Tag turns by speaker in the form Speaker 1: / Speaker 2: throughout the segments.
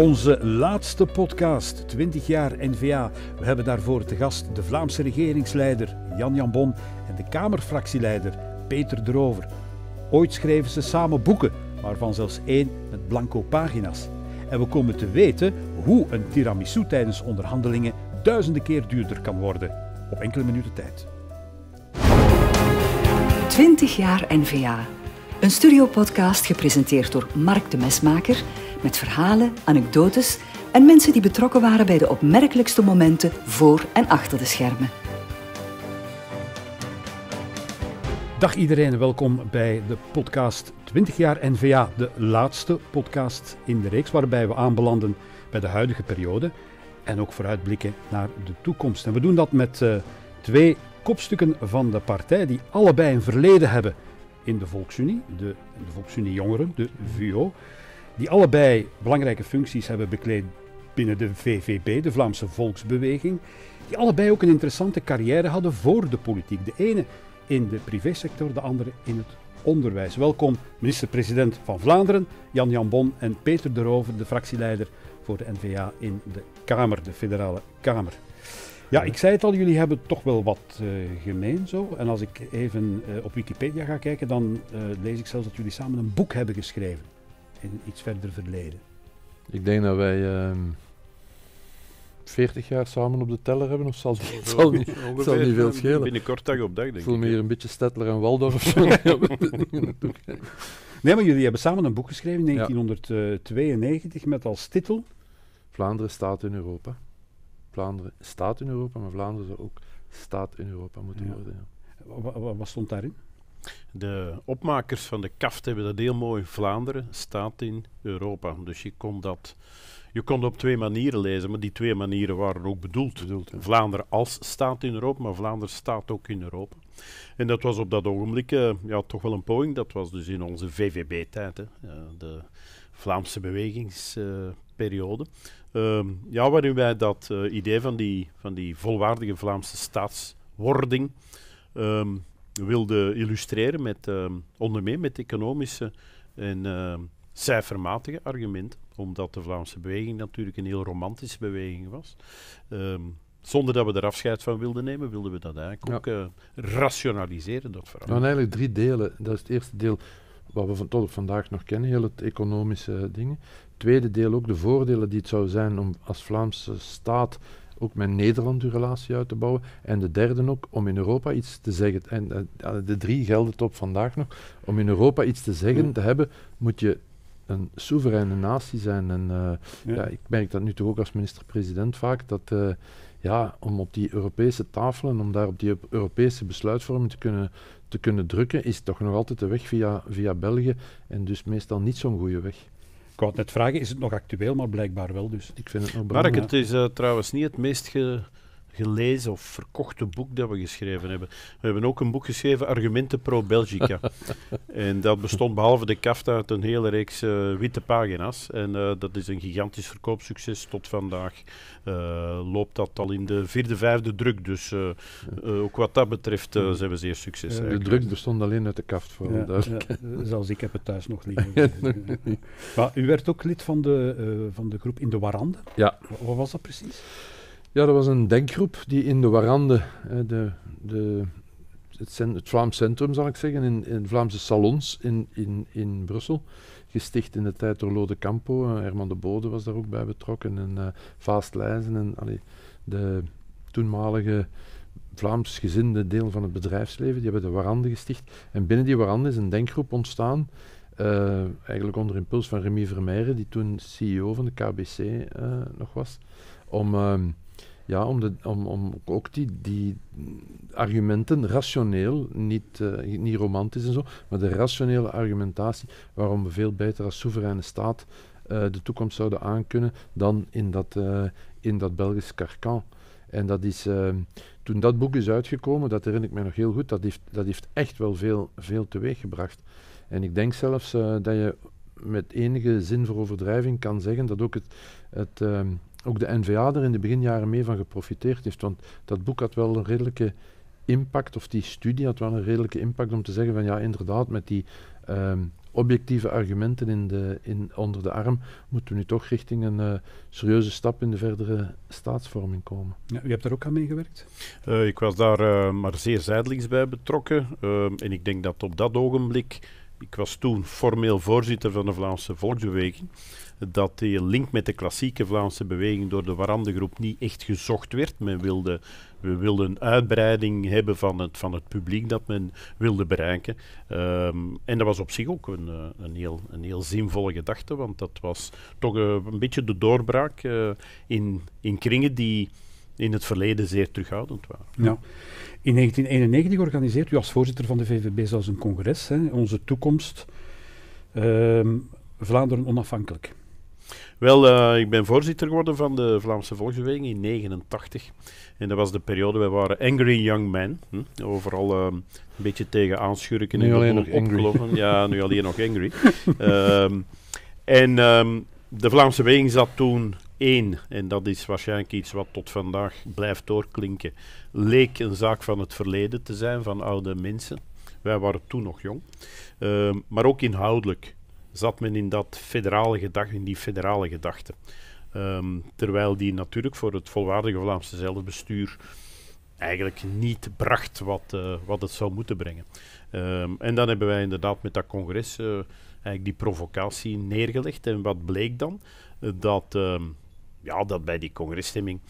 Speaker 1: Onze laatste podcast, 20 jaar NVA. We hebben daarvoor te gast de Vlaamse regeringsleider Jan Jan Bon en de Kamerfractieleider Peter Drover. Ooit schreven ze samen boeken, waarvan zelfs één met blanco pagina's. En we komen te weten hoe een tiramisu tijdens onderhandelingen duizenden keer duurder kan worden op enkele minuten tijd. 20 jaar NVA. Een studiopodcast gepresenteerd door Mark de Mesmaker met verhalen, anekdotes en mensen die betrokken waren bij de opmerkelijkste momenten voor en achter de schermen. Dag iedereen, welkom bij de podcast 20 jaar NVA, de laatste podcast in de reeks waarbij we aanbelanden bij de huidige periode en ook vooruitblikken naar de toekomst. En we doen dat met eh, twee kopstukken van de partij die allebei een verleden hebben in de Volksunie, de, de Volksunie Jongeren, de VUO die allebei belangrijke functies hebben bekleed binnen de VVB, de Vlaamse Volksbeweging, die allebei ook een interessante carrière hadden voor de politiek. De ene in de privésector, de andere in het onderwijs. Welkom minister-president van Vlaanderen, Jan Jan Bon en Peter de Rover, de fractieleider voor de NVA in de Kamer, de Federale Kamer. Ja, ik zei het al, jullie hebben toch wel wat eh, gemeen zo. En als ik even eh, op Wikipedia ga kijken, dan eh, lees ik zelfs dat jullie samen een boek hebben geschreven in iets verder verleden?
Speaker 2: Ik denk dat wij uh, ehm, 40 jaar samen op de teller hebben, of zelfs zal niet, zal niet veel schelen. Binnenkort dag op dag, denk ik. voel me hier een beetje Stettler en Waldorf of zo.
Speaker 1: nee, maar jullie hebben samen een boek geschreven in 1992
Speaker 2: met als titel... Vlaanderen staat in Europa. Vlaanderen staat in Europa, maar Vlaanderen zou ook staat in Europa moeten worden. Ja. wat, wat stond daarin?
Speaker 3: De opmakers van de kaft hebben dat heel mooi. Vlaanderen staat in Europa. Dus je kon dat je kon op twee manieren lezen, maar die twee manieren waren ook bedoeld. bedoeld Vlaanderen als staat in Europa, maar Vlaanderen staat ook in Europa. En dat was op dat ogenblik eh, ja, toch wel een poging. Dat was dus in onze VVB-tijd, de Vlaamse bewegingsperiode. Ehm, ja, waarin wij dat eh, idee van die, van die volwaardige Vlaamse staatswording ehm, wilde illustreren met ehm, onder meer met economische en ehm, cijfermatige argumenten, omdat de Vlaamse beweging natuurlijk een heel romantische beweging was. Ehm, zonder dat we er afscheid van wilden nemen, wilden we dat eigenlijk ook eh, rationaliseren, dat verhaal. Dan eigenlijk
Speaker 2: drie delen. Dat is het eerste deel wat we tot op vandaag nog kennen, heel het economische dingen. Tweede deel ook de voordelen die het zou zijn om als Vlaamse staat ook met Nederland uw relatie uit te bouwen. En de derde ook, om in Europa iets te zeggen. En eh, de drie gelden tot vandaag nog. Om in Europa iets te zeggen te hebben, moet je een soevereine natie zijn. En eh, ja. ik merk dat nu toch ook als minister-president vaak, dat eh, ja, om op die Europese tafelen, om daar op die Europese besluitvorming te kunnen, te kunnen drukken, is toch nog altijd de weg via, via België. En dus meestal niet zo'n goede weg. Ik wou het net vragen, is het nog actueel, maar blijkbaar wel dus. Ik vind het nog Mark, het
Speaker 3: is trouwens niet het meest ge gelezen of verkochte boek dat we geschreven hebben. We hebben ook een boek geschreven, Argumenten pro Belgica. en dat bestond behalve de kaft uit een hele reeks eh, witte pagina's. En eh, dat is een gigantisch verkoopsucces tot vandaag. Eh, loopt dat al in de vierde, vijfde druk. Dus ook wat dat betreft zijn we zeer succes. de druk
Speaker 2: bestond alleen uit de kaft, voor Zelfs ik heb het thuis nog niet.
Speaker 1: maar u werd ook lid van de, van de groep In de Warande. Ja. Wat was
Speaker 2: dat precies? Ja, dat was een denkgroep die in de Warande, eh, de, de, het, het, Vlaams Centrum zal ik zeggen, in, in Vlaamse salons in, in, in Brussel, gesticht in de tijd door Lode Campo. Eh, Herman de Bode was daar ook bij betrokken en uh, eh, Vaast Leijzen en allee, de toenmalige Vlaams gezinde deel van het bedrijfsleven. Die hebben de Warande gesticht. En binnen die Warande is een denkgroep ontstaan eigenlijk onder impuls van Remy Vermeire die toen CEO van de KBC nog was, om ehm, ja, om, de, om, om ook die, die argumenten rationeel, niet, eh, niet romantisch en zo, maar de rationele argumentatie waarom we veel beter als soevereine staat eh, de toekomst zouden aankunnen dan in dat, uh, in dat Belgisch En dat is, ehm, toen dat boek is uitgekomen, dat herinner ik mij nog heel goed, dat heeft, dat heeft echt wel veel, veel gebracht En ik denk zelfs dat je met enige zin voor overdrijving kan zeggen dat ook het, het, ehm, ook de NVA er in de beginjaren mee van geprofiteerd heeft. Want dat boek had wel een redelijke impact, of die studie had wel een redelijke impact om te zeggen van ja, inderdaad, met die ehm, objectieve argumenten in de, in, onder de arm moeten we nu toch richting een eh, serieuze stap in de verdere staatsvorming komen. Ja, u hebt daar ook aan meegewerkt?
Speaker 3: Eh, ik was daar eh, maar zeer zijdelings bij betrokken. Ehm, en ik denk dat op dat ogenblik, ik was toen formeel voorzitter van de Vlaamse Volksbeweging dat die link met de klassieke Vlaamse beweging door de Warandengroep niet echt gezocht werd. Men wilde, we wilden een uitbreiding hebben van het, van het publiek dat men wilde bereiken. Ehm, en dat was op zich ook een, eh, een, heel, een heel zinvolle gedachte, want dat was toch eh, een beetje de doorbraak eh, in, in kringen die in het verleden zeer terughoudend waren.
Speaker 2: Ja.
Speaker 1: In 1991 organiseert u als voorzitter van de VVB zelfs een congres, hè, Onze Toekomst, ehm, Vlaanderen Onafhankelijk.
Speaker 3: Wel, eh, ik ben voorzitter geworden van de Vlaamse Volksbeweging in 89. En dat was de periode, wij waren angry young men. Hm? Overal eh, een beetje tegen aanschurken nu en alleen nog Ja, nu alleen nog angry. Ehm, en ehm, de Vlaamse Beweging zat toen één, en dat is waarschijnlijk iets wat tot vandaag blijft doorklinken, leek een zaak van het verleden te zijn, van oude mensen. Wij waren toen nog jong. Ehm, maar ook inhoudelijk zat men in, dat federale gedacht in die federale gedachte. Ehm, terwijl die natuurlijk voor het volwaardige Vlaamse zelfbestuur eigenlijk niet bracht wat, eh, wat het zou moeten brengen. Ehm, en dan hebben wij inderdaad met dat congres eh, eigenlijk die provocatie neergelegd. En wat bleek dan? dat, ehm, ja, dat bij die congresstemming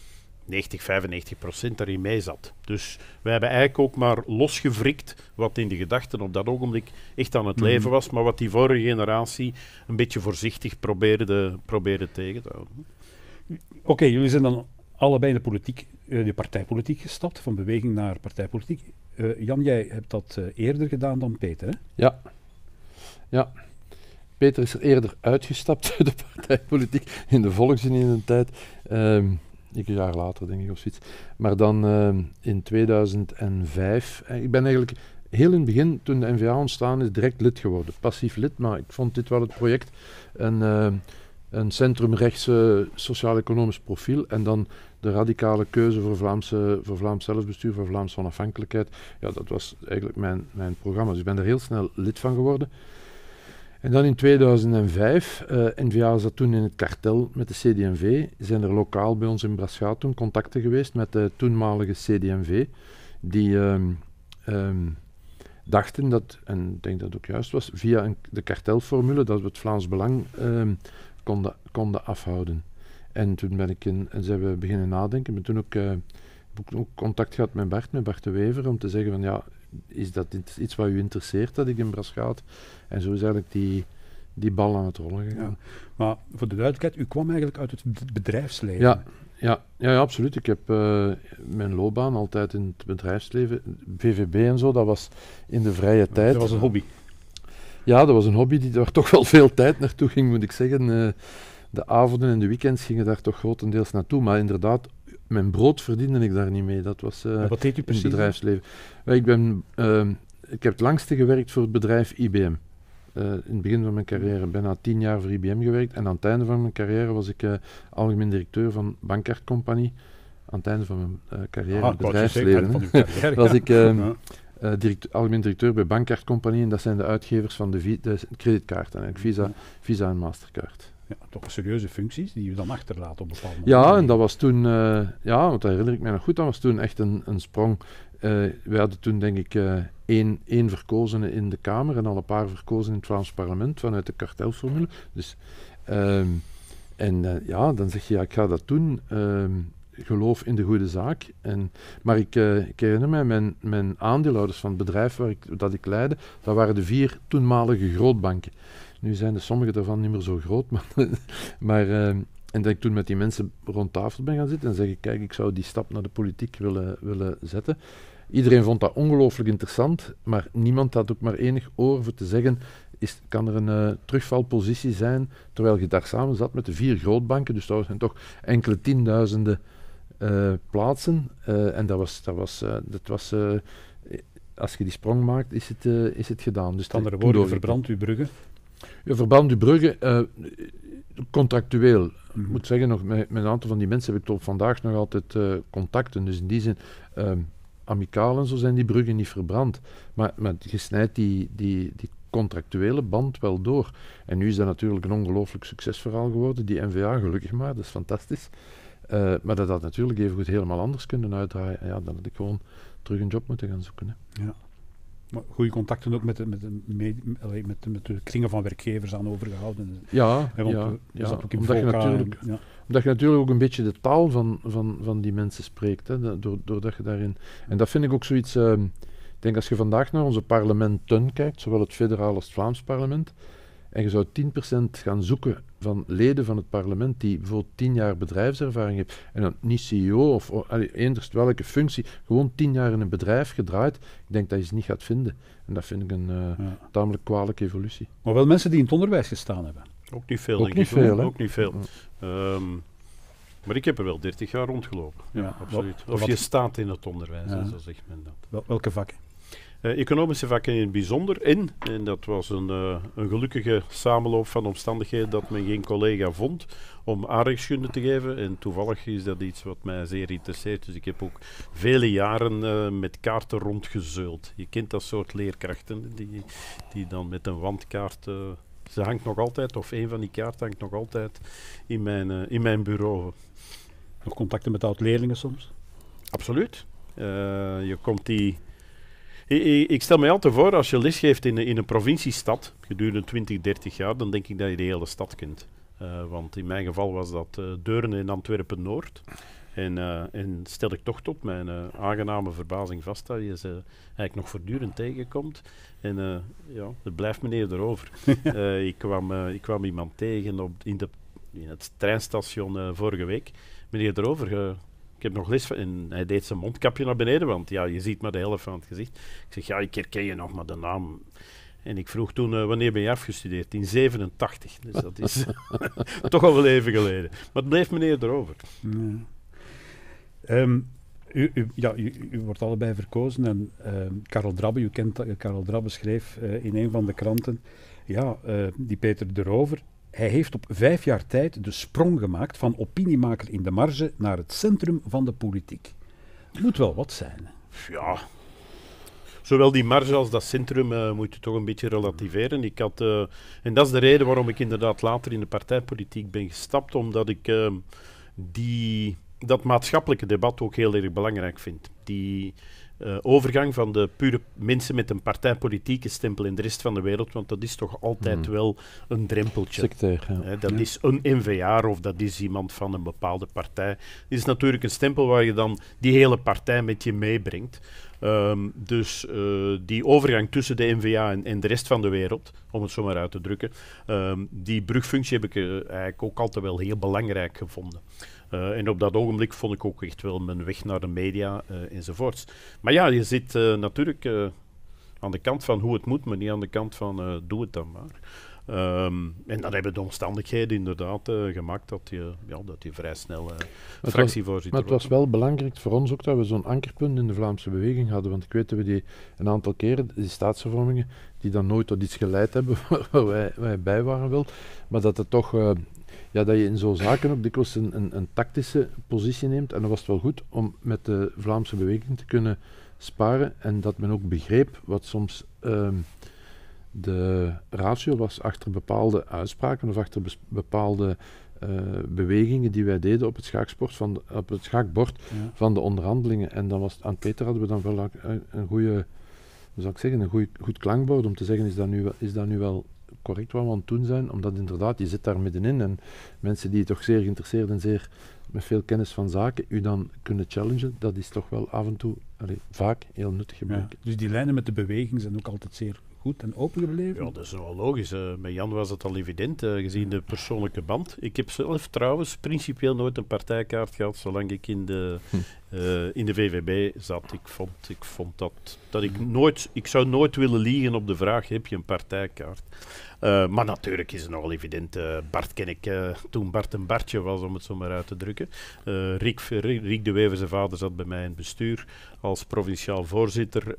Speaker 3: 90, 95 procent daarin mee zat. Dus wij hebben eigenlijk ook maar losgevrikt wat in de gedachten op dat ogenblik echt aan het mhm. leven was, maar wat die vorige generatie een beetje voorzichtig probeerde, probeerde tegen te houden.
Speaker 1: Oké, jullie zijn dan allebei in de politiek, eh, de partijpolitiek gestapt, van beweging naar partijpolitiek. Eh, Jan, jij hebt dat eh, eerder gedaan dan Peter, hè?
Speaker 2: Ja. Ja. Peter is er eerder uitgestapt uit de partijpolitiek in de volksunie in een tijd. Ehm, ik een jaar later denk ik of zoiets. Maar dan ehm, in 2005, eh, ik ben eigenlijk heel in het begin, toen de NVA ontstaan is, direct lid geworden. Passief lid, maar ik vond dit wel het project. En, ehm, een centrumrechtse sociaal-economisch profiel en dan de radicale keuze voor, Vlaamse, voor Vlaams zelfbestuur, voor Vlaamse onafhankelijkheid. Ja, dat was eigenlijk mijn, mijn programma. Dus ik ben er heel snel lid van geworden. En dan in 2005, uh, N-VA zat toen in het kartel met de CDMV, zijn er lokaal bij ons in Braschaat toen contacten geweest met de toenmalige CDMV, die ehm, ehm, dachten dat, en ik denk dat het ook juist was, via een, de kartelformule dat we het Vlaams Belang ehm, konden, konden afhouden. En toen ben ik in, en zijn we beginnen nadenken, ben toen ook, uh, ook, contact gehad met Bart, met Bart de Wever, om te zeggen van ja, is dat iets wat u interesseert dat ik in Bras gaat? En zo is eigenlijk die, die bal aan het rollen gegaan. Maar voor de
Speaker 1: duidelijkheid, u kwam eigenlijk uit het bedrijfsleven. Ja,
Speaker 2: ja, ja, ja absoluut. Ik heb eh, mijn loopbaan altijd in het bedrijfsleven, VVB en zo, dat was in de vrije tijd. Dat was een hobby. Ja, dat was een hobby die daar toch wel veel tijd naartoe ging, moet ik zeggen. Eh, de avonden en de weekends gingen daar toch grotendeels naartoe. Maar inderdaad, mijn brood verdiende ik daar niet mee. Dat was eh, wat deed u precies, in het bedrijfsleven. Eh, ik, ben, ehm, ik heb het langste gewerkt voor het bedrijf IBM. Eh, in het begin van mijn carrière bijna tien jaar voor IBM gewerkt. En aan het einde van mijn carrière was ik algemeen directeur van Bankart Company. Aan het einde van mijn carrière ah, het bedrijfsleven. was ik ehm, algemeen directeur bij Bankart Company. En dat zijn de uitgevers van de, de creditkaarten. Visa, Visa en Mastercard ja, toch
Speaker 1: serieuze functies die je dan achterlaat op bepaalde
Speaker 2: Ja, en dat was toen, eh, ja, want dat herinner ik mij nog goed, dat was toen echt een, een sprong. Uh, eh, we hadden toen denk ik eh, één, één verkozene in de Kamer en al een paar verkozen in het Vlaams parlement vanuit de kartelformule. Dus, ehm, en ja, dan zeg je, ja, ik ga dat doen. Ehm, geloof in de goede zaak. En, maar ik, herinner mij, mijn, mijn aandeelhouders van het bedrijf waar ik, dat ik leidde, dat waren de vier toenmalige grootbanken. Nu zijn de sommige daarvan niet meer zo groot, maar, maar ehm, en dat ik toen met die mensen rond tafel ben gaan zitten en zeggen, kijk, ik zou die stap naar de politiek willen, willen zetten. Iedereen vond dat ongelooflijk interessant, maar niemand had ook maar enig oor voor te zeggen, is, kan er een eh, terugvalpositie zijn, terwijl je daar samen zat met de vier grootbanken, dus dat zijn toch enkele tienduizenden eh, plaatsen. Eh, en dat was, dat was, dat was als je die sprong maakt, is het, is het gedaan. Dus andere woorden, verbrand uw bruggen. Ja, Verband die Brugge, uh, contractueel. Mhm. moet zeggen, nog, met, een aantal van die mensen heb ik tot vandaag nog altijd eh, contacten. Dus in die zin, uh, amicaal en zo zijn die bruggen niet verbrand. Maar, maar je snijdt die, die, die contractuele band wel door. En nu is dat natuurlijk een ongelooflijk succesverhaal geworden. Die NVA, gelukkig maar, dat is fantastisch. Eh, maar dat had natuurlijk even goed helemaal anders kunnen uitdraaien. Ja, dan had ik gewoon terug een job moeten gaan zoeken. Hè. Ja. Maar goede contacten ook met de, met,
Speaker 1: de, met, met, de kringen van werkgevers aan overgehouden. Ja, ja, omdat, je natuurlijk, ja.
Speaker 2: omdat je natuurlijk ook een beetje de taal van, van, van die mensen spreekt. Hè, doordat je daarin. En dat vind ik ook zoiets. Ehm, ik denk als je vandaag naar onze parlementen kijkt, zowel het federale als het Vlaams parlement en je zou 10% gaan zoeken van leden van het parlement die bijvoorbeeld 10 jaar bedrijfservaring hebben. En dan niet CEO of, welke functie, gewoon 10 jaar in een bedrijf gedraaid. Ik denk dat je ze niet gaat vinden. En dat vind ik een eh, tamelijk kwalijke evolutie.
Speaker 1: Maar wel mensen die in het onderwijs gestaan hebben. Ook niet veel, ook denk niet ik. Veel, ook
Speaker 3: niet veel. Ehm, maar ik heb er wel 30 jaar rondgelopen. Ja, absoluut. Of je staat in het onderwijs, zo zegt men dat. Wel, welke vakken? Eh, economische vakken in het bijzonder. in en dat was een, eh, een gelukkige samenloop van omstandigheden dat men geen collega vond om aardrijkskunde te geven. En toevallig is dat iets wat mij zeer interesseert. Dus ik heb ook vele jaren eh, met kaarten rondgezeuld. Je kent dat soort leerkrachten die, die dan met een wandkaart ze hangt nog altijd, of een van die kaarten hangt nog altijd in mijn, in mijn bureau. Nog contacten met oud-leerlingen soms? Absoluut. je komt die ik, ik, stel mij altijd voor, als je lesgeeft in, in een provinciestad gedurende 20, 30 jaar, dan denk ik dat je de hele stad kent. Eh, want in mijn geval was dat deuren eh, Deurne in Antwerpen-Noord. En, eh, en, stel ik toch tot mijn aangename verbazing vast dat je ze eigenlijk nog voortdurend tegenkomt. En ja, het blijft meneer erover. ik, kwam, ik kwam iemand tegen op, in, de, in het treinstation vorige week. Meneer erover, ik heb nog les van... En hij deed zijn mondkapje naar beneden, want ja, je ziet maar de helft van het gezicht. Ik zeg, ja, ik herken je nog, maar de naam... En ik vroeg toen, eh, wanneer ben je afgestudeerd? In 87. Dus dat is toch al wel even geleden. Maar het bleef meneer erover.
Speaker 1: Mm. u, ja, u, wordt allebei verkozen en ehm, Karel Drabbe, u kent Karel Drabbe schreef eh, in een van de kranten, ja, eh, die Peter de hij heeft op vijf jaar tijd de sprong gemaakt van opiniemaker in de marge naar het centrum van de politiek. Moet wel wat zijn.
Speaker 3: Ja. Zowel die marge als dat centrum eh, moet je toch een beetje relativeren. Ik had, eh, en dat is de reden waarom ik inderdaad later in de partijpolitiek ben gestapt, omdat ik eh, die, dat maatschappelijke debat ook heel erg belangrijk vind. Die, eh, overgang van de pure mensen met een partijpolitieke stempel in de rest van de wereld, want dat is toch altijd hmm. wel een drempeltje. ja. dat is een NVA of dat is iemand van een bepaalde partij. Het is natuurlijk een stempel waar je dan die hele partij met je meebrengt. Ehm, dus eh, die overgang tussen de NVA en, en, de rest van de wereld, om het zo maar uit te drukken, ehm, die brugfunctie heb ik eh, eigenlijk ook altijd wel heel belangrijk gevonden. Eh, en op dat ogenblik vond ik ook echt wel mijn weg naar de media uh, enzovoorts. Maar ja, je zit eh, natuurlijk aan de kant van hoe het moet, maar niet aan de kant van doe het dan maar. Ehm, en dan hebben de omstandigheden inderdaad gemaakt dat je, ja, dat je vrij snel fractievoorzitter was, Maar het
Speaker 2: was wel belangrijk voor ons ook dat we zo'n ankerpunt in de Vlaamse beweging hadden. Want ik weet dat we die een aantal keren, die staatsvervormingen, die dan nooit tot iets geleid hebben waar wij, wij bij waren wel, maar dat het toch ja, dat je in zo'n zaken ook dikwijls een, een, een, tactische positie neemt. En dan was het wel goed om met de Vlaamse beweging te kunnen sparen en dat men ook begreep wat soms ehm, de ratio was achter bepaalde uitspraken of achter bepaalde eh, bewegingen die wij deden op het, schaaksport van op het schaakbord van de onderhandelingen. En dan was aan Peter hadden we dan wel eh, een, een goede, ik zeggen, een goed goed klankbord om te zeggen, is dat nu, is dat nu wel correct wat we aan het doen zijn, omdat inderdaad, je zit daar middenin en mensen die toch zeer geïnteresseerd en zeer met veel kennis van zaken u dan kunnen challengen, dat is toch wel af en toe, vaak heel nuttig gebleken.
Speaker 1: dus die lijnen met de beweging zijn ook altijd zeer goed en open gebleven? Ja, dat
Speaker 3: is wel logisch. met Jan was het al evident, eh, gezien de persoonlijke band. Ik heb zelf trouwens principieel nooit een partijkaart gehad, zolang ik in de, hm. eh, in de VVB zat. Ik vond, ik vond dat, dat ik nooit... Ik zou nooit willen liegen op de vraag, heb je een partijkaart? Eh, maar natuurlijk is het nogal evident. Eh, Bart ken ik eh, toen Bart een Bartje was, om het zo maar uit te drukken. Riek, de Wever, vader, zat bij mij in het bestuur als provinciaal voorzitter.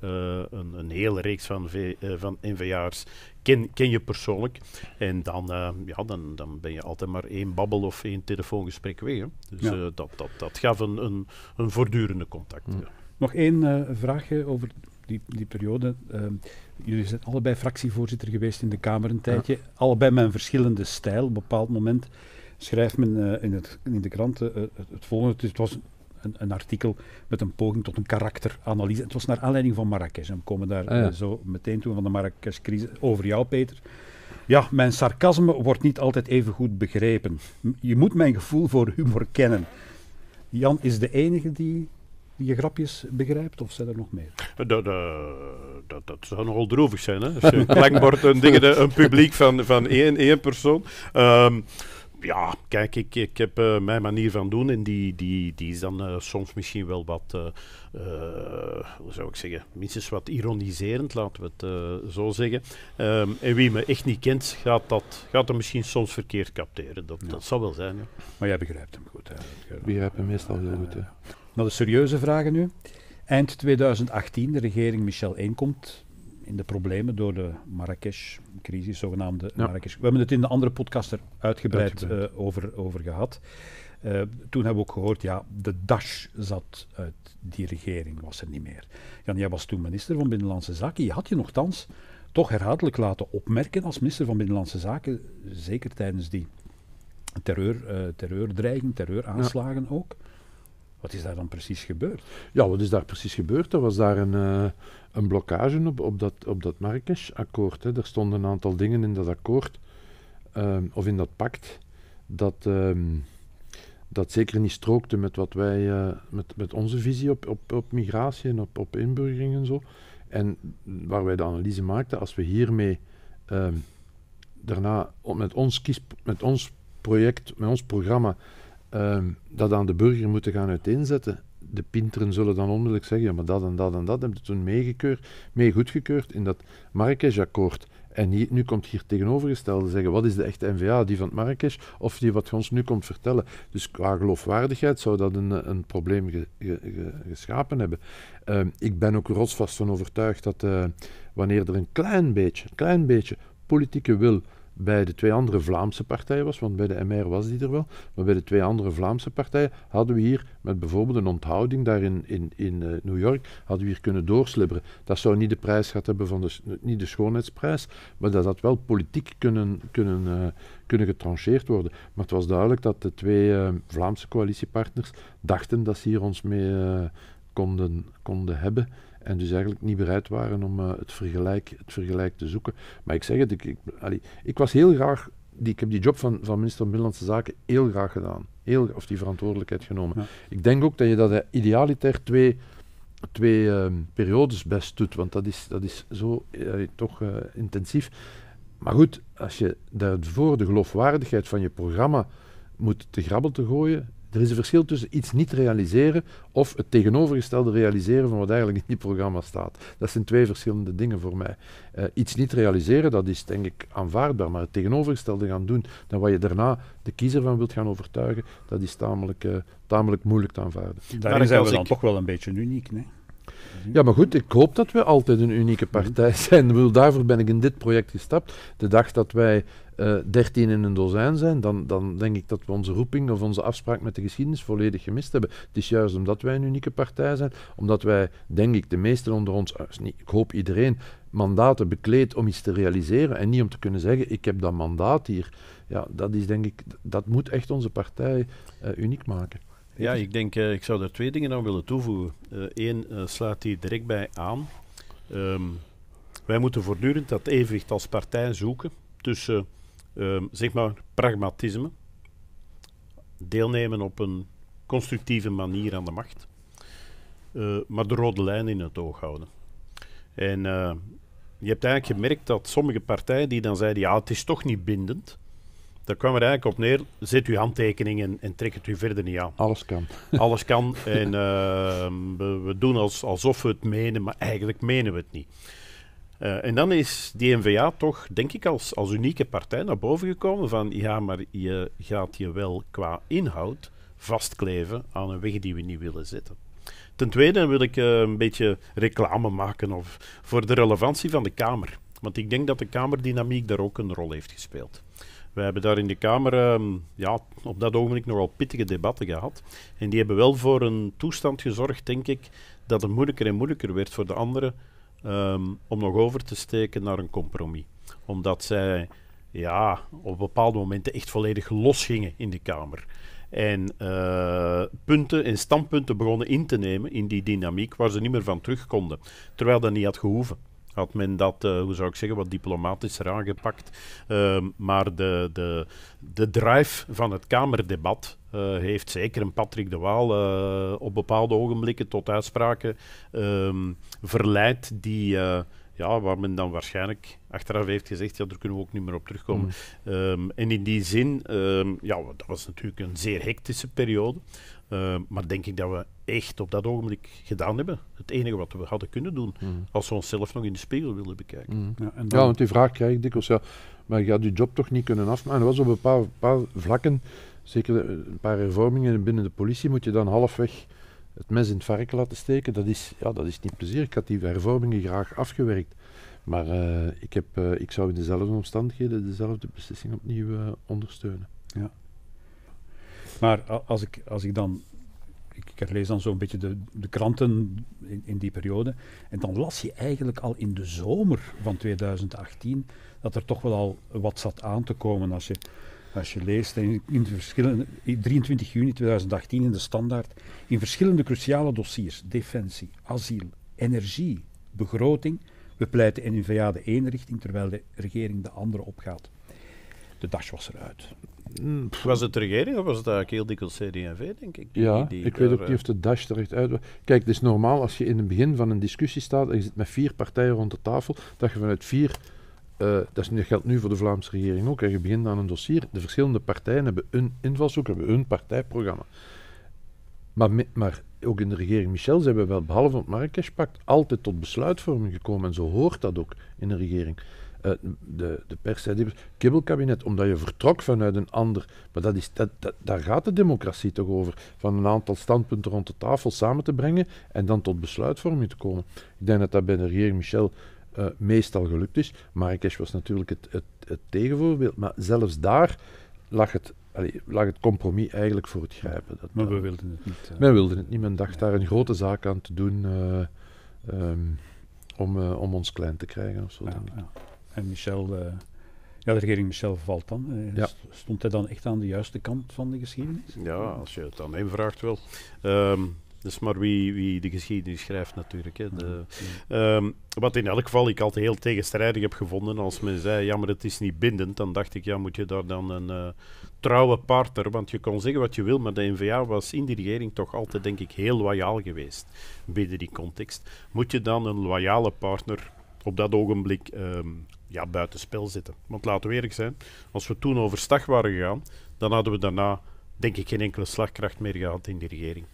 Speaker 3: Een, een, hele reeks van, van NVA'ers ken, ken je persoonlijk. En dan, ja, dan, dan ben je altijd maar één babbel of één telefoongesprek weg. Hè. Dus dat, dat, dat gaf een, een, een voortdurende contact. Hm. Ja.
Speaker 1: Nog één eh, vraagje over die, die periode. Ehm, jullie zijn allebei fractievoorzitter geweest in de Kamer een tijdje. Allebei met een verschillende stijl. Op een bepaald moment schrijft men eh, in, het, in, de kranten eh, het volgende. Het was een, een, artikel met een poging tot een karakteranalyse. Het was naar aanleiding van Marrakesh. we komen daar ah, zo meteen toe van de Marrakesh-crisis. Over jou, Peter. Ja, mijn sarcasme wordt niet altijd even goed begrepen. Je moet mijn gevoel voor humor kennen. Jan is de enige die je grapjes begrijpt? Of zijn er nog meer?
Speaker 3: Eh, dat, eh, dat, dat zou nogal droevig zijn. Hè? Als een klankbord, een, eh, een publiek van, van één, één persoon. Ehm, ja, kijk, ik, ik heb mijn manier van doen en die, die, die is dan soms misschien wel wat, hoe zou ik zeggen, minstens wat ironiserend, laten we het zo zeggen. Ehm, en wie me echt niet kent, gaat dat, gaat dat misschien soms verkeerd capteren. Dat, ja. dat zal wel zijn. Maar jij begrijpt hem goed.
Speaker 1: Hè? Ik hem meestal heel goed naar de serieuze vragen nu. Eind 2018, de regering Michel 1 komt in de problemen door de Marrakesh-crisis, zogenaamde ja. Marrakesh. We hebben het in de andere podcast er uitgebreid, eh, over, over gehad. Eh, toen hebben we ook gehoord, ja, de dash zat uit die regering, was er niet meer. Jan, jij was toen minister van Binnenlandse Zaken. Je had je nogthans toch herhaaldelijk laten opmerken als minister van Binnenlandse Zaken, zeker tijdens die terreur,
Speaker 2: eh, terreurdreiging, terreuraanslagen ook. Wat is daar dan precies gebeurd? Ja, wat is daar precies gebeurd? Er was daar een, eh, een blokkage op, op dat, op dat Marrakesh-akkoord. Er stonden een aantal dingen in dat akkoord, um, of in dat pact, dat, ehm, dat zeker niet strookte met, wat wij, eh, met, met onze visie op, op, migratie en op, op inburgering en zo. En waar wij de analyse maakten, als we hiermee ehm, daarna met ons, kies, met ons project, met ons programma Ehm, dat aan de burger moeten gaan uiteenzetten. De pinteren zullen dan onmiddellijk zeggen, ja, maar dat en dat en dat hebben toen meegekeurd, mee goedgekeurd in dat Marrakesh-akkoord. En hier, nu komt hier tegenovergestelde zeggen, wat is de echte NVA, die van het Marrakesh, of die wat ons nu komt vertellen. Dus qua geloofwaardigheid zou dat een, een probleem geschapen hebben. Ehm, ik ben ook rotsvast van overtuigd dat eh, wanneer er een klein beetje, klein beetje politieke wil bij de twee andere Vlaamse partijen was, want bij de MR was die er wel, maar bij de twee andere Vlaamse partijen hadden we hier met bijvoorbeeld een onthouding daar in, in, in eh, New York, hadden we hier kunnen doorslibberen. Dat zou niet de prijs gehad hebben van de, niet de schoonheidsprijs, maar dat had wel politiek kunnen, kunnen, eh, kunnen getrancheerd worden. Maar het was duidelijk dat de twee eh, Vlaamse coalitiepartners dachten dat ze hier ons mee konden, konden hebben. En dus eigenlijk niet bereid waren om eh, het, vergelijk, het vergelijk te zoeken. Maar ik zeg het, ik, ik, ik was heel graag die, ik heb die job van, van minister van Binnenlandse Zaken heel graag gedaan. Heel, of die verantwoordelijkheid genomen. Ik denk ook dat je dat eh, idealiter twee, twee ehm, periodes best doet, want dat is, dat is zo eh, toch intensief. Maar goed, als je daarvoor de geloofwaardigheid van je programma moet te grabbel te gooien, er is een verschil tussen iets niet realiseren of het tegenovergestelde realiseren van wat eigenlijk in die programma staat. Dat zijn twee verschillende dingen voor mij. Eh, iets niet realiseren, dat is denk ik aanvaardbaar, maar het tegenovergestelde gaan doen, dan wat je daarna de kiezer van wilt gaan overtuigen, dat is tamelijk, eh, tamelijk moeilijk te aanvaarden. Daarin zijn we dan toch wel een beetje uniek, nee? Ja, maar goed, ik hoop dat we altijd een unieke partij zijn. daarvoor ben ik in dit project gestapt. De dag dat wij eh, dertien in een dozijn zijn, dan, dan denk ik dat we onze roeping of onze afspraak met de geschiedenis volledig gemist hebben. Het is juist omdat wij een unieke partij zijn, omdat wij, denk ik, de meesten onder ons, eh, ik hoop iedereen, mandaten bekleed om iets te realiseren en niet om te kunnen zeggen, ik heb dat mandaat hier. Ja, dat is denk ik, dat moet echt onze partij eh, uniek maken. Ja, ik
Speaker 3: denk, ik zou daar twee dingen aan willen toevoegen. Eén uh, slaat die direct bij aan. Ehm, wij moeten voortdurend dat evenwicht als partij zoeken tussen Ehm, zeg maar pragmatisme. Deelnemen op een constructieve manier aan de macht. Eh, maar de rode lijn in het oog houden. En eh, je hebt eigenlijk gemerkt dat sommige partijen die dan zeiden: ja, het is toch niet bindend. Daar kwam er eigenlijk op neer: zet uw handtekening en, trek het u verder niet aan. Alles kan. Alles kan. en ehm, we, we, doen alsof we het menen, maar eigenlijk menen we het niet. Eh, en dan is die NVA toch, denk ik, als, als unieke partij naar boven gekomen van ja, maar je gaat je wel qua inhoud vastkleven aan een weg die we niet willen zetten. Ten tweede wil ik eh, een beetje reclame maken of, voor de relevantie van de Kamer. Want ik denk dat de Kamerdynamiek daar ook een rol heeft gespeeld. We hebben daar in de Kamer ehm, ja, op dat ogenblik nogal pittige debatten gehad. En die hebben wel voor een toestand gezorgd, denk ik, dat het moeilijker en moeilijker werd voor de anderen Ehm, om nog over te steken naar een compromis. Omdat zij ja, op bepaalde momenten echt volledig losgingen in de Kamer. En eh, punten en standpunten begonnen in te nemen in die dynamiek waar ze niet meer van terug konden. Terwijl dat niet had gehoeven had men dat, eh, hoe zou ik zeggen, wat diplomatischer aangepakt. Ehm, maar de, de, de drive van het Kamerdebat eh, heeft zeker een Patrick de Waal eh, op bepaalde ogenblikken tot uitspraken ehm, verleid die ja, waar men dan waarschijnlijk achteraf heeft gezegd, ja, daar kunnen we ook niet meer op terugkomen. Mm. Ehm, en in die zin, ja, dat was natuurlijk een zeer hectische periode. Eh, maar denk ik dat we echt op dat ogenblik gedaan hebben. Het enige wat we hadden kunnen doen, mm. als we onszelf nog in de spiegel wilden bekijken. Mm. Ja, en dan... ja, want die
Speaker 2: vraag krijg ik dikwijls, ja, maar je gaat je job toch niet kunnen afmaken? Er was op een paar, paar, vlakken, zeker een paar hervormingen binnen de politie, moet je dan halfweg het mes in het varken laten steken. Dat is, ja, dat is niet plezier. Ik had die hervormingen graag afgewerkt. Maar eh, ik, heb, eh, ik zou in dezelfde omstandigheden dezelfde beslissing opnieuw ondersteunen. Ja.
Speaker 1: Maar als ik, als ik dan ik lees dan zo'n beetje de, de kranten in, in, die periode. En dan las je eigenlijk al in de zomer van 2018 dat er toch wel al wat zat aan te komen. Als je, als je leest in, in verschillende, 23 juni 2018 in de Standaard, in verschillende cruciale dossiers, defensie, asiel, energie, begroting, we pleiten in de ene richting terwijl de
Speaker 3: regering de andere opgaat. De DASH was eruit. Was het de regering of was het eigenlijk heel dikwijls CD&V, denk ik? ja, ik weet ook niet of eh,
Speaker 2: de dash er echt uit Kijk, het is normaal als je in het begin van een discussie staat en je zit met vier partijen rond de tafel, dat je vanuit vier eh, dat, is, geldt nu voor de Vlaamse regering ook. En je begint aan een dossier. De verschillende partijen hebben hun invalshoek, hebben hun partijprogramma. Maar, maar ook in de regering Michel zijn we wel, behalve het Marrakesh-pact, altijd tot besluitvorming gekomen. En zo hoort dat ook in de regering de, de pers zei, kibbelkabinet, omdat je vertrok vanuit een ander. Maar dat is, dat, daar gaat de democratie toch over. Van een aantal standpunten rond de tafel samen te brengen en dan tot besluitvorming te komen. Ik denk dat dat bij de regering Michel eh, meestal gelukt is. Marrakesh was natuurlijk het, het, het tegenvoorbeeld. Maar zelfs daar lag het Allee, lag het compromis eigenlijk voor het grijpen. Dat, maar we eh, wilden het niet. Eh, men wilde het niet. Men dacht daar een grote zaak aan te doen ehm, om, om ons klein te krijgen of zo. denk ik. Ja. En
Speaker 1: Michel, eh, ja, de regering Michel valt dan. Eh, stond hij dan echt aan de juiste kant van de geschiedenis?
Speaker 3: Ja, als je het dan een vraagt wel. Um, dus maar wie, wie de geschiedenis schrijft natuurlijk. Hè. De, ehm, wat in elk geval ik altijd heel tegenstrijdig heb gevonden. Als men zei, ja, maar het is niet bindend. Dan dacht ik, ja, moet je daar dan een eh, trouwe partner... Want je kon zeggen wat je wil, maar de NVA was in die regering toch altijd, denk ik, heel loyaal geweest. Binnen die context. Moet je dan een loyale partner op dat ogenblik... Ehm, ja, buitenspel zitten. Want laten we eerlijk zijn, als we toen overstag waren gegaan, dan hadden we daarna denk ik geen enkele slagkracht meer gehad in die regering.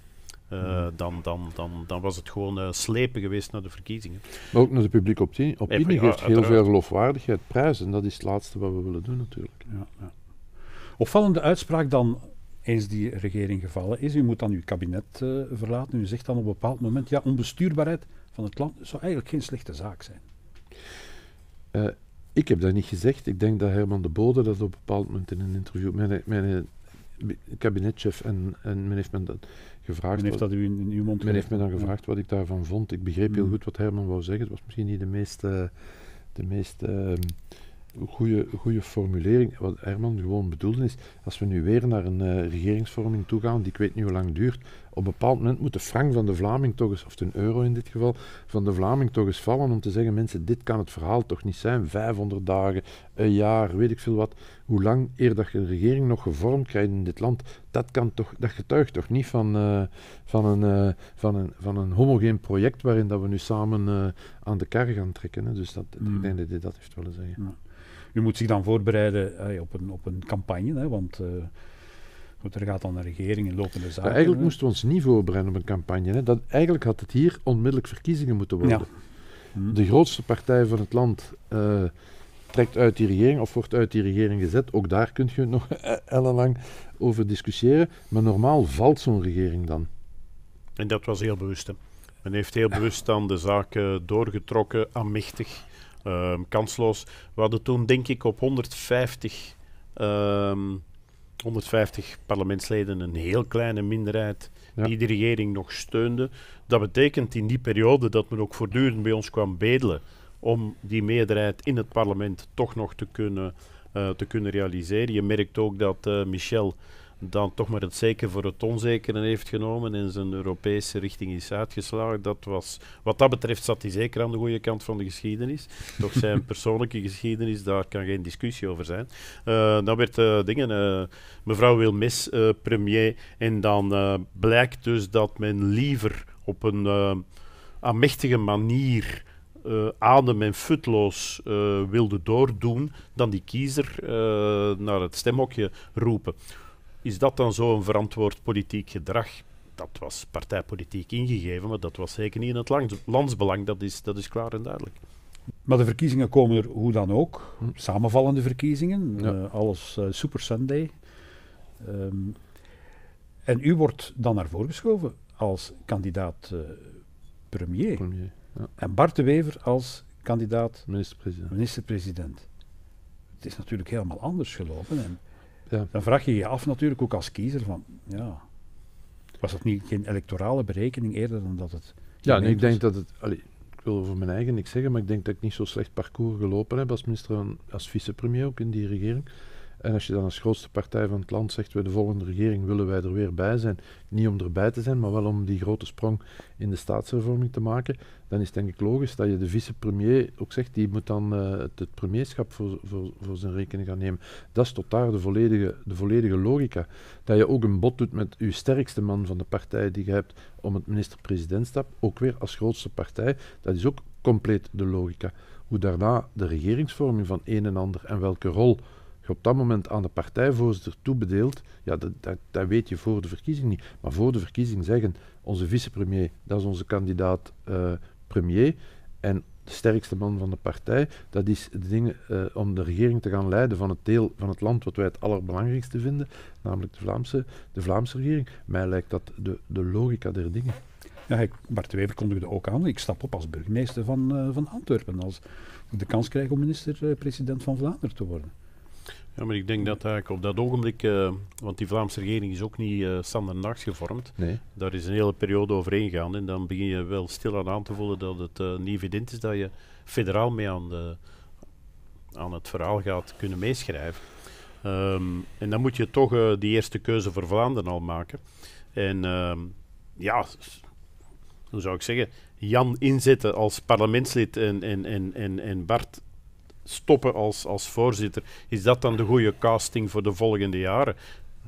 Speaker 3: Eh, hmm. dan, dan, dan, dan was het gewoon eh, slepen geweest naar de verkiezingen.
Speaker 2: Maar ook naar de publieke opinie. Opinie Even, geeft heel veel geloofwaardigheid, prijzen. En dat is het laatste wat we willen doen natuurlijk. Ja, ja.
Speaker 3: Opvallende uitspraak dan,
Speaker 1: eens die regering gevallen is. U moet dan uw kabinet eh, verlaten. U zegt dan op een bepaald moment, ja, onbestuurbaarheid van het land zou eigenlijk geen slechte zaak zijn.
Speaker 2: Ik heb dat niet gezegd. Ik denk dat Herman de Bode dat op een bepaald moment in een interview. Mijn, mijn eh, kabinetchef en, en men heeft me dat gevraagd. Men heeft dat u in, uw mond heeft me dan gevraagd wat ik daarvan vond. Ik begreep heel mm. goed wat Herman wou zeggen. Het was misschien niet de meest, eh, de meest eh, goede, goede formulering. Wat Herman gewoon bedoelde is, als we nu weer naar een regeringsvorming toe gaan, die ik weet niet hoe lang duurt, op een bepaald moment moet de frank van de Vlaming toch eens, of de euro in dit geval, van de Vlaming toch eens vallen om te zeggen, mensen, dit kan het verhaal toch niet zijn. 500 dagen, een jaar, weet ik veel wat. Hoe lang eer je een regering nog gevormd krijgt in dit land, dat, kan toch, dat getuigt toch niet van, eh, van, een, eh, van, een, van een homogeen project waarin dat we nu samen eh, aan de kar gaan trekken. Hè. Dus dat, hmm. ik denk dat hij dat heeft willen zeggen.
Speaker 1: U moet zich dan voorbereiden op, een, op een campagne, hè, want er gaat dan een regering in lopende zaken. eigenlijk moesten
Speaker 2: we ons niet voorbereiden op een campagne. Hè. Dat, eigenlijk had het hier onmiddellijk verkiezingen moeten worden. Hm. De grootste partij van het land eh, trekt uit die regering of wordt uit die regering gezet. Ook daar kun je nog eh, ellenlang over discussiëren. Maar normaal valt zo'n regering dan.
Speaker 3: En dat was heel bewust. Men heeft heel bewust dan de zaken doorgetrokken, aanmichtig, ehm, kansloos. We hadden toen denk ik op 150 150 parlementsleden, een heel kleine minderheid die de regering nog steunde. Dat betekent in die periode dat men ook voortdurend bij ons kwam bedelen om die meerderheid in het parlement toch nog te kunnen, eh, te kunnen realiseren. Je merkt ook dat eh, Michel dan toch maar het zeker voor het onzekere heeft genomen en zijn Europese richting is uitgeslagen. Dat was, wat dat betreft zat hij zeker aan de goede kant van de geschiedenis. Toch zijn persoonlijke geschiedenis, daar kan geen discussie over zijn. Eh, dan werd uh, dingen, uh, mevrouw Wilmes premier en dan blijkt dus dat men liever op een aanmächtige manier uh, adem- en futloos wilde doordoen dan die kiezer naar het stemhokje roepen. Is dat dan zo'n verantwoord politiek gedrag? Dat was partijpolitiek ingegeven, maar dat was zeker niet in het landsbelang. Dat is, dat is klaar en duidelijk.
Speaker 1: Maar de verkiezingen komen er hoe dan ook. Hm. Samenvallende verkiezingen, eh, alles eh, Super Sunday. Ehm, en u wordt dan naar voren geschoven als kandidaat eh, premier. premier ja. En Bart de Wever als kandidaat minister-president. Minister-president. Het is natuurlijk helemaal anders gelopen. En ja. Dan vraag je je af natuurlijk ook als kiezer
Speaker 2: van, ja, was dat niet geen electorale berekening eerder dan dat het... Ja, en ik denk dat het... Allee, ik wil over mijn eigen niks zeggen, maar ik denk dat ik niet zo slecht parcours gelopen heb als minister, als vicepremier ook in die regering. En als je dan als grootste partij van het land zegt, we de volgende regering willen wij er weer bij zijn, niet om erbij te zijn, maar wel om die grote sprong in de staatshervorming te maken, dan is het denk ik logisch dat je de vicepremier ook zegt, die moet dan eh, het, premierschap voor, voor, voor, zijn rekening gaan nemen. Dat is tot daar de volledige, de volledige logica. Dat je ook een bod doet met uw sterkste man van de partij die je hebt om het minister presidentstap ook weer als grootste partij, dat is ook compleet de logica. Hoe daarna de regeringsvorming van een en ander en welke rol op dat moment aan de partijvoorzitter toebedeeld, ja, dat, dat, dat, weet je voor de verkiezing niet. Maar voor de verkiezing zeggen, onze vicepremier, dat is onze kandidaat eh, premier, en de sterkste man van de partij, dat is de dingen eh, om de regering te gaan leiden van het deel van het land wat wij het allerbelangrijkste vinden, namelijk de Vlaamse, de Vlaamse regering. Mij lijkt dat de, de logica der dingen. Ja, ik, Bart konden Wever kondigde
Speaker 1: ook aan, ik stap op als burgemeester van, eh, van Antwerpen, als ik de kans krijg om minister-president van Vlaanderen te worden.
Speaker 3: Ja, maar ik denk dat eigenlijk op dat ogenblik, eh, want die Vlaamse regering is ook niet uh, eh, standaardnachts gevormd. Daar is een hele periode overheen gegaan en dan begin je wel stil aan te voelen dat het eh, niet evident is dat je federaal mee aan, de, aan het verhaal gaat kunnen meeschrijven. Ehm, en dan moet je toch die eerste keuze voor Vlaanderen al maken. En ehm, ja, hoe zou ik zeggen, Jan inzetten als parlementslid en, en, en, en Bart stoppen als, als voorzitter. Is dat dan de goede casting voor de volgende jaren?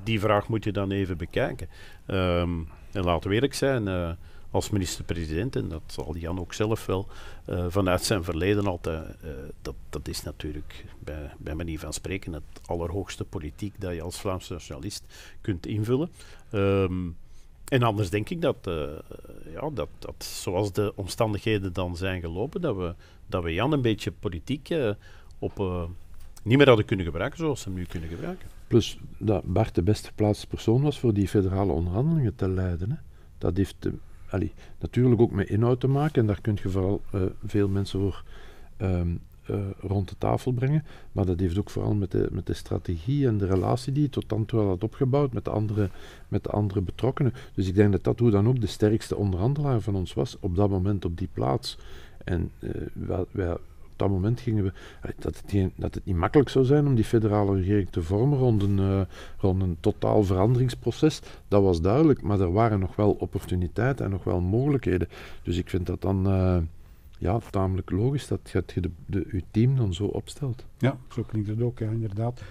Speaker 3: Die vraag moet je dan even bekijken. Ehm, en laten we eerlijk zijn, eh, als minister-president, en dat zal Jan ook zelf wel eh, vanuit zijn verleden altijd, eh, dat, dat is natuurlijk bij, bij manier van spreken het allerhoogste politiek dat je als Vlaamse socialist kunt invullen. Ehm, en anders denk ik dat, eh, ja, dat, dat zoals de omstandigheden dan zijn gelopen, dat we, dat we Jan een beetje politiek eh, op, eh, niet meer hadden kunnen gebruiken zoals ze hem nu kunnen gebruiken.
Speaker 2: Plus dat Bart de best geplaatste persoon was voor die federale onderhandelingen te leiden. Dat heeft natuurlijk ook met inhoud te maken en daar kun je vooral veel mensen voor ehm, eh, rond de tafel brengen. Maar dat heeft ook vooral met de, met de strategie en de relatie die je tot dan toe had opgebouwd met de, andere, met de andere betrokkenen. Dus ik denk dat dat hoe dan ook de sterkste onderhandelaar van ons was op dat moment op die plaats. En uh, op dat moment gingen we. Dat het, niet, dat het niet makkelijk zou zijn om die federale regering te vormen rond een, eh, rond een totaal veranderingsproces, dat was duidelijk. Maar er waren nog wel opportuniteiten en nog wel mogelijkheden. Dus ik vind dat dan ja, tamelijk logisch dat je, de, de, je team dan zo opstelt.
Speaker 1: Ja, zo klinkt het ook, ja, inderdaad.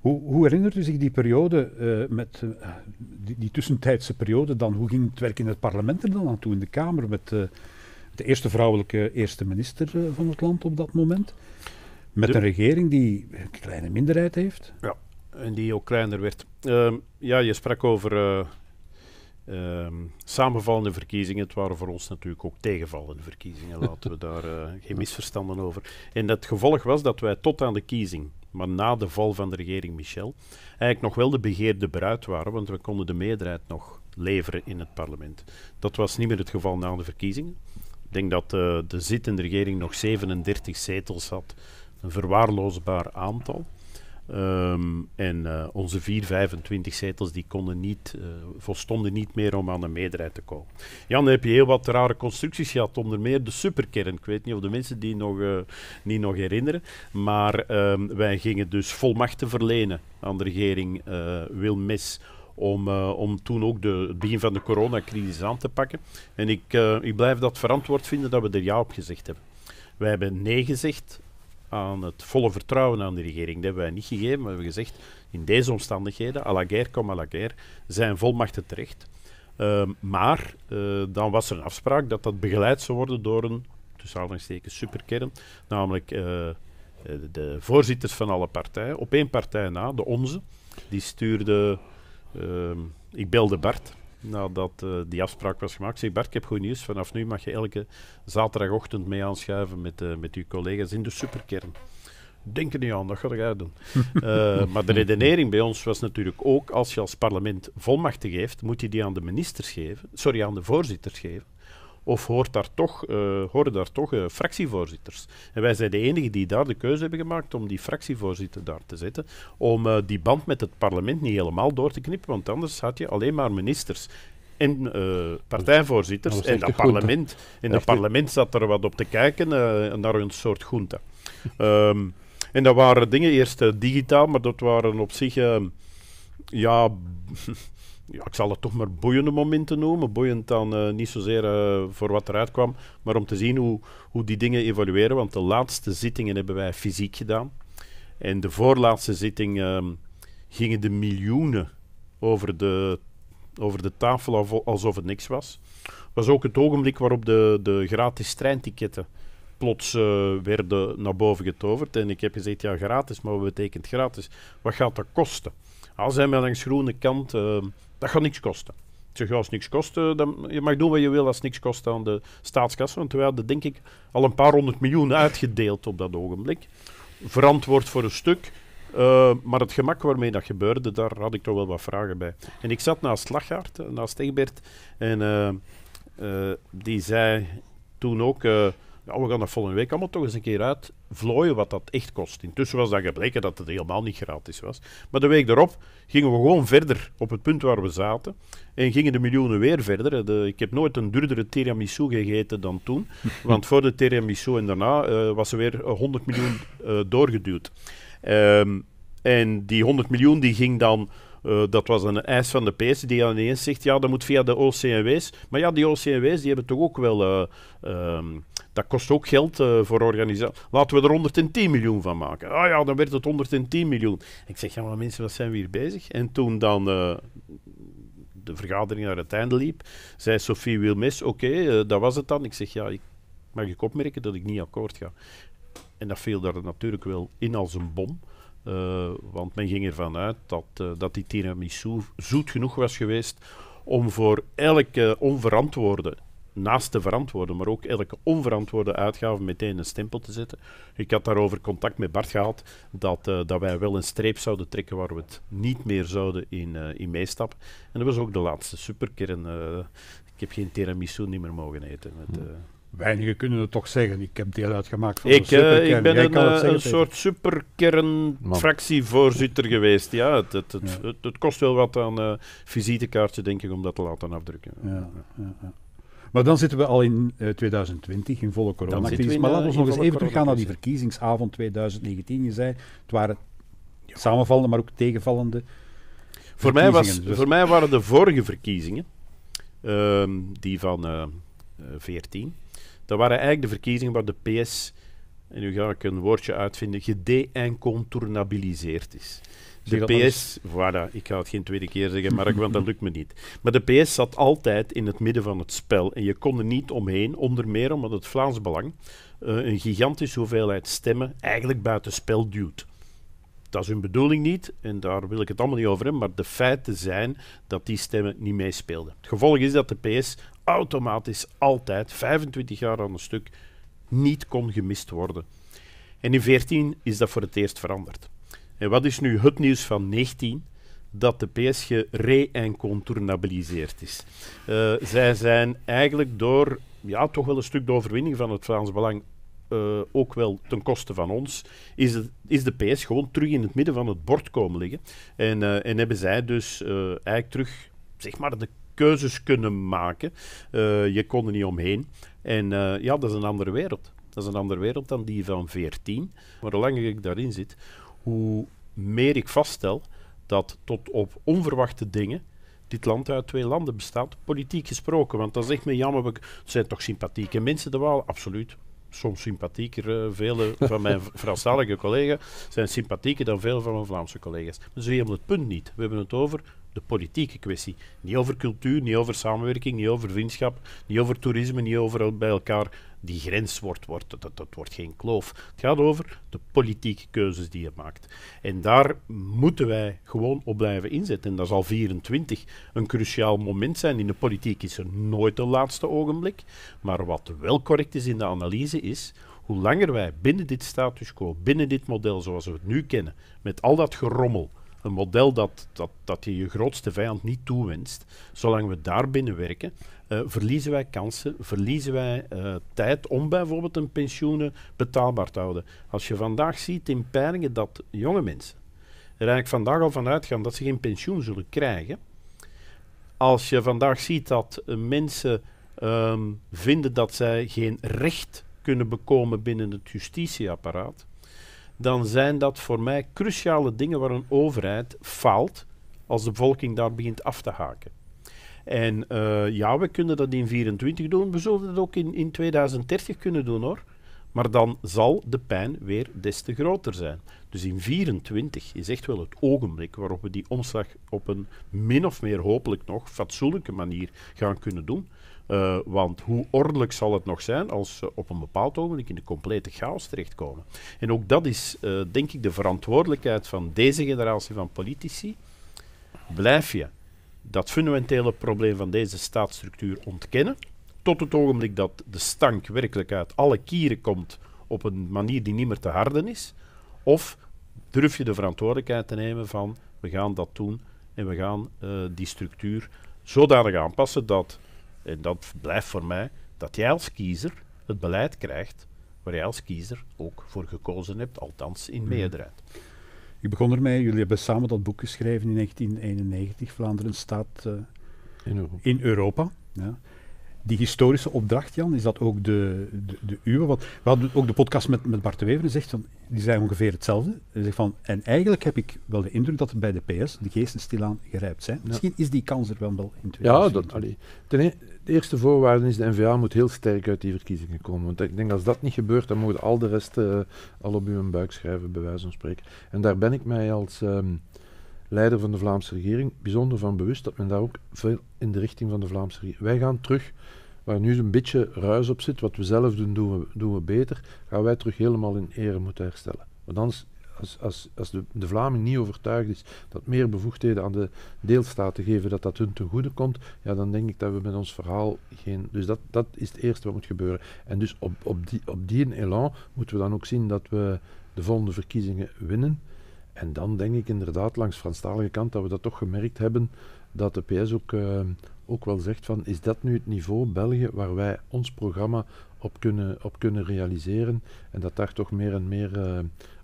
Speaker 1: Hoe, hoe herinnert u zich die periode, eh, met, eh, die, die, tussentijdse periode dan? Hoe ging het werk in het parlement er dan aan toe, in de Kamer, met eh, de eerste vrouwelijke eerste minister van het land op dat moment? Met een regering die een kleine minderheid heeft?
Speaker 3: Ja, en die ook kleiner werd. Ehm, ja, je sprak over Um, samenvallende verkiezingen, het waren voor ons natuurlijk ook tegenvallende verkiezingen, laten we daar eh, geen misverstanden over. En het gevolg was dat wij tot aan de kiezing, maar na de val van de regering Michel, eigenlijk nog wel de begeerde bruid waren, want we konden de meerderheid nog leveren in het parlement. Dat was niet meer het geval na de verkiezingen. Ik denk dat eh, de zittende regering nog 37 zetels had, een verwaarloosbaar aantal. Ehm, en eh, onze 425 zetels die konden niet, uh, volstonden niet meer om aan een meerderheid te komen. Jan, heb je heel wat rare constructies gehad, onder meer de superkern. Ik weet niet of de mensen die nog, niet eh, nog herinneren, maar ehm, wij gingen dus volmachten verlenen aan de regering Wilmes om, om toen ook de, het begin van de coronacrisis aan te pakken. En ik, ik blijf dat verantwoord vinden dat we er ja op gezegd hebben. Wij hebben nee gezegd aan het volle vertrouwen aan de regering. Dat hebben wij niet gegeven, maar we hebben gezegd, in deze omstandigheden, à la guerre comme à la guerre, zijn volmachten terecht. Ehm, maar eh, dan was er een afspraak dat dat begeleid zou worden door een, tussen aanhalingstekens, superkern, namelijk eh, eh, de voorzitters van alle partijen, op één partij na, de onze, die stuurde, ehm, ik belde Bart, nadat uh, die afspraak was gemaakt. Zeg Bart, ik heb goed nieuws. Vanaf nu mag je elke zaterdagochtend mee aanschuiven met, uh, met uw collega's in de superkern. Denk er niet aan, dat ga ik uitdoen. Eh, maar de redenering bij ons was natuurlijk ook, als je als parlement volmachten geeft, moet je die aan de ministers geven, sorry, aan de voorzitters geven. Of hoort daar toch, uh, horen daar toch eh, fractievoorzitters? En wij zijn de enigen die daar de keuze hebben gemaakt om die fractievoorzitter daar te zetten. Om eh, die band met het parlement niet helemaal door te knippen, want anders had je alleen maar ministers. En partijvoorzitters en dat parlement. En dat parlement zat er wat op te kijken naar een soort groente. Ehm, en dat waren dingen, eerst digitaal, maar dat waren op zich ja, ja, ik zal het toch maar boeiende momenten noemen. Boeiend dan eh, niet zozeer eh, voor wat eruit kwam, maar om te zien hoe, hoe die dingen evolueren. Want de laatste zittingen hebben wij fysiek gedaan. En de voorlaatste zitting ehm, gingen de miljoenen over de, over de tafel alsof het niks was. was ook het ogenblik waarop de, de gratis treintiketten plots eh, werden naar boven getoverd. En ik heb gezegd, ja gratis, maar wat betekent gratis? Wat gaat dat kosten? Al zijn we langs groene kant ehm, dat gaat niks kosten. Ik zeg, niks kosten, eh, dan, je mag doen wat je wil als niks kost aan de staatskas. Want wij hadden denk ik al een paar honderd miljoen uitgedeeld op dat ogenblik. Verantwoord voor een stuk. Eh, maar het gemak waarmee dat gebeurde, daar had ik toch wel wat vragen bij. En ik zat naast Slaggaard, eh, naast Egbert. En die zei toen ook nou, we gaan dat volgende week allemaal toch eens een keer uit wat dat echt kost. Intussen was dat gebleken dat het helemaal niet gratis was. Maar de week daarop gingen we gewoon verder op het punt waar we zaten. En gingen de miljoenen weer verder. ik heb nooit een duurdere tiramisu gegeten dan toen. Want voor de tiramisu en daarna eh, was er weer 100 miljoen eh, doorgeduwd. Ehm, en die 100 miljoen die ging dan... Eh, dat was een eis van de PS die ineens zegt, ja, dat moet via de OCMW's Maar ja, die OCMW's die hebben toch ook wel... Ehm, dat kost ook geld eh, voor organisatie. Laten we er 110 miljoen van maken. Ah ja, dan werd het 110 miljoen. Ik zeg, ja maar mensen, wat zijn we hier bezig? En toen dan eh, de vergadering naar het einde liep, zei Sophie Wilmes, oké, eh, dat was het dan. Ik zeg, ja, ik, mag ik opmerken dat ik niet akkoord ga? En dat viel daar natuurlijk wel in als een bom. want men ging ervan uit dat, dat die tiramisu zoet genoeg was geweest om voor elke onverantwoorde naast de verantwoorden, maar ook elke onverantwoorde uitgave meteen een stempel te zetten. Ik had daarover contact met Bart gehad dat, eh, dat wij wel een streep zouden trekken waar we het niet meer zouden in, eh, in meestappen. En dat was ook de laatste superkern. Eh, ik heb geen tiramisu niet meer mogen eten. Met, Weinigen kunnen het toch zeggen. Ik heb deel uitgemaakt van ik, de superkern. Ik ben een, zeggen, een soort superkernfractievoorzitter geweest. Ja, het, het, het, kost wel wat aan visitekaartje, denk ik, om dat te laten afdrukken. Ja, ja,
Speaker 1: maar dan zitten we al in 2020, eh, in volle coronacrisis. Maar laten we nog eens even teruggaan naar die verkiezingsavond 2019. Je zei, het waren samenvallende, maar ook tegenvallende voor mij, was, dus voor mij
Speaker 3: waren de vorige verkiezingen, ehm, die van uh, eh, 14, eh, dat waren eigenlijk de verkiezingen waar de PS, en nu ga ik een woordje uitvinden, gede- incontournabiliseerd is de PS, voilà, ik ga het geen tweede keer zeggen, Mark, want dat lukt me niet. Maar de PS zat altijd in het midden van het spel en je kon er niet omheen, onder meer omdat het Vlaams Belang eh, een gigantische hoeveelheid stemmen eigenlijk buitenspel duwt. Dat is hun bedoeling niet en daar wil ik het allemaal niet over hebben, maar de feiten zijn dat die stemmen niet meespeelden. Het gevolg is dat de PS automatisch altijd, 25 jaar aan een stuk, niet kon gemist worden. En in 14 is dat voor het eerst veranderd. En wat is nu het nieuws van 19? Dat de PS gere-incontournabiliseerd is. Eh, zij zijn eigenlijk door ja, toch wel een stuk de overwinning van het Vlaams Belang, eh, ook wel ten koste van ons, is, het, is de PS gewoon terug in het midden van het bord komen liggen. En, eh, en hebben zij dus eigenlijk terug zeg maar, de keuzes kunnen maken. je kon er niet omheen. En ja, dat is een andere wereld. Dat is een andere wereld dan die van 14. Maar hoe langer ik daarin zit, hoe meer ik vaststel dat tot op onverwachte dingen dit land uit twee landen bestaat, politiek gesproken. Want dan zegt me jammer, het zijn toch sympathieke mensen de Waal? Absoluut. Soms sympathieker. Eh, vele van mijn Franstalige collega's zijn sympathieker dan veel van mijn Vlaamse collega's. Maar ze hebben het punt niet. We hebben het over de politieke kwestie. Niet over cultuur, niet over samenwerking, niet over vriendschap, niet over toerisme, niet over bij elkaar. Die grens wordt, wordt dat, dat wordt geen kloof. Het gaat over de politieke keuzes die je maakt. En daar moeten wij gewoon op blijven inzetten. En dat zal 24 een cruciaal moment zijn. In de politiek is er nooit de laatste ogenblik. Maar wat wel correct is in de analyse is hoe langer wij binnen dit status quo, binnen dit model zoals we het nu kennen, met al dat gerommel, een model dat, dat, dat je je grootste vijand niet toewenst. Zolang we daar binnen werken, eh, verliezen wij kansen, verliezen wij eh, tijd om bijvoorbeeld een pensioen betaalbaar te houden. Als je vandaag ziet in peilingen dat jonge mensen er eigenlijk vandaag al van uitgaan dat ze geen pensioen zullen krijgen. Als je vandaag ziet dat eh, mensen ehm, vinden dat zij geen recht kunnen bekomen binnen het justitieapparaat, dan zijn dat voor mij cruciale dingen waar een overheid faalt als de bevolking daar begint af te haken. En eh, ja, we kunnen dat in 2024 doen, we zullen dat ook in, in 2030 kunnen doen hoor. Maar dan zal de pijn weer des te groter zijn. Dus in 2024 is echt wel het ogenblik waarop we die omslag op een min of meer hopelijk nog fatsoenlijke manier gaan kunnen doen. Eh, want hoe ordelijk zal het nog zijn als ze op een bepaald ogenblik in de complete chaos terechtkomen? En ook dat is, eh, denk ik, de verantwoordelijkheid van deze generatie van politici. Blijf je dat fundamentele probleem van deze staatsstructuur ontkennen, tot het ogenblik dat de stank werkelijk uit alle kieren komt op een manier die niet meer te harden is? Of durf je de verantwoordelijkheid te nemen van we gaan dat doen en we gaan eh, die structuur zodanig aanpassen dat en dat blijft voor mij dat jij als kiezer het beleid krijgt waar jij als kiezer ook voor gekozen hebt, althans in mhm. meerderheid.
Speaker 1: Ik begon ermee, jullie hebben samen dat boek geschreven in 1991, Vlaanderen staat eh, in Europa. In Europa ja die historische opdracht, Jan, is dat ook de, de, de uwe? we ook de podcast met, met Bart de Wever, zegt, die zei ongeveer hetzelfde. Hij zegt van, en eigenlijk heb ik wel de indruk dat bij de PS de geesten stilaan gerijpt zijn. Misschien is die kans er wel, wel in
Speaker 2: 2020. Ja, dat, e-, de eerste voorwaarde is, de NVA moet heel sterk uit die verkiezingen komen. Want ik denk, als dat niet gebeurt, dan mogen al de rest eh, al op uw buik schrijven, bij wijze van spreken. En daar ben ik mij als... Ehm, leider van de Vlaamse regering bijzonder van bewust dat men daar ook veel in de richting van de Vlaamse regering. Wij gaan terug, waar nu een beetje ruis op zit, wat we zelf doen, doen we, beter, gaan wij terug helemaal in ere moeten herstellen. Want anders, als, als, als de, de Vlaming niet overtuigd is dat meer bevoegdheden aan de deelstaten geven, dat dat hun ten goede komt, ja, dan denk ik dat we met ons verhaal geen... Dus dat, dat is het eerste wat moet gebeuren. En dus op, op, die, op die elan moeten we dan ook zien dat we de volgende verkiezingen winnen. En dan denk ik inderdaad langs Franstalige kant dat we dat toch gemerkt hebben dat de PS ook, eh, ook wel zegt van is dat nu het niveau België waar wij ons programma op kunnen, op kunnen realiseren en dat daar toch meer en meer eh,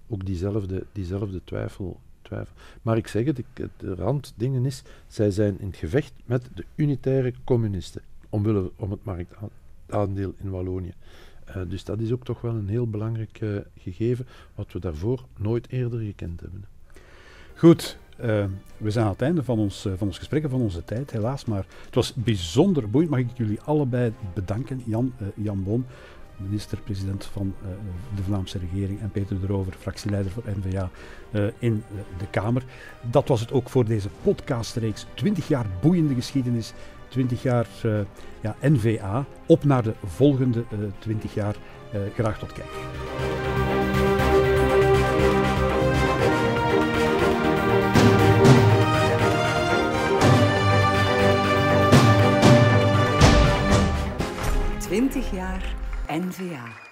Speaker 2: ook diezelfde, diezelfde twijfel, twijfel. Maar ik zeg het, de randdingen is, zij zijn in het gevecht met de unitaire communisten omwille om het marktaandeel in Wallonië. Eh, dus dat is ook toch wel een heel belangrijk eh, gegeven wat we daarvoor nooit eerder gekend hebben. Goed, eh, we zijn aan het einde van ons, van ons gesprek van onze
Speaker 1: tijd, helaas. Maar het was bijzonder boeiend. Mag ik jullie allebei bedanken, Jan, Jan Boon, minister-president van de Vlaamse regering, en Peter de Rover, fractieleider voor NVA in de Kamer. Dat was het ook voor deze podcastreeks 20 jaar boeiende geschiedenis 20 jaar eh, ja, NVA. Op naar de volgende 20 eh, jaar. Eh, graag tot kijk.
Speaker 3: Twintig jaar NVA.